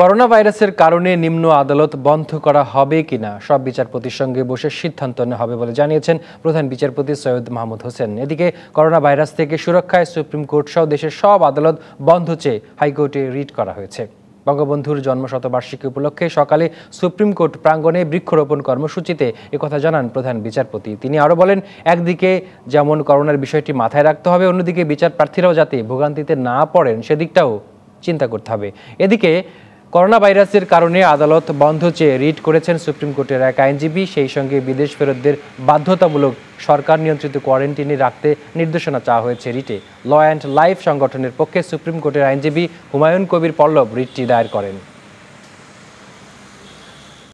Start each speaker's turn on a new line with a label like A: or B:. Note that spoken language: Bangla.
A: করোনা ভাইরাসের কারণে নিম্ন আদালত বন্ধ করা হবে কিনা সব বিচারপতির সঙ্গে বসে সিদ্ধান্ত নেওয়া হবে বলে জানিয়েছেন প্রধান বিচারপতি সৈয়দ মাহমুদ হোসেন এদিকে করোনা ভাইরাস থেকে সুরক্ষায় সুপ্রিম কোর্ট সহ দেশের সব আদালত বন্ধ চেয়ে হাইকোর্টে রিট করা হয়েছে বঙ্গবন্ধুর জন্মশতবার্ষিকী উপলক্ষে সকালে সুপ্রিম কোর্ট প্রাঙ্গণে বৃক্ষরোপণ কর্মসূচিতে একথা জানান প্রধান বিচারপতি তিনি আরও বলেন একদিকে যেমন করোনার বিষয়টি মাথায় রাখতে হবে অন্যদিকে বিচার প্রার্থীরাও যাতে ভোগান্তিতে না পড়েন সেদিকটাও চিন্তা করতে হবে এদিকে করোনা ভাইরাসের কারণে আদালত বন্ধ চেয়ে রিট করেছেন সুপ্রিম কোর্টের এক আইনজীবী সেই সঙ্গে বিদেশ ফেরতদের বাধ্যতামূলক সরকার নিয়ন্ত্রিত কোয়ারেন্টিনে রাখতে নির্দেশনা চাওয়া হয়েছে রিটে ল অ্যান্ড লাইফ সংগঠনের পক্ষে সুপ্রিম কোর্টের আইনজীবী হুমায়ুন কবির পল্লব রিটটি দায়ের করেন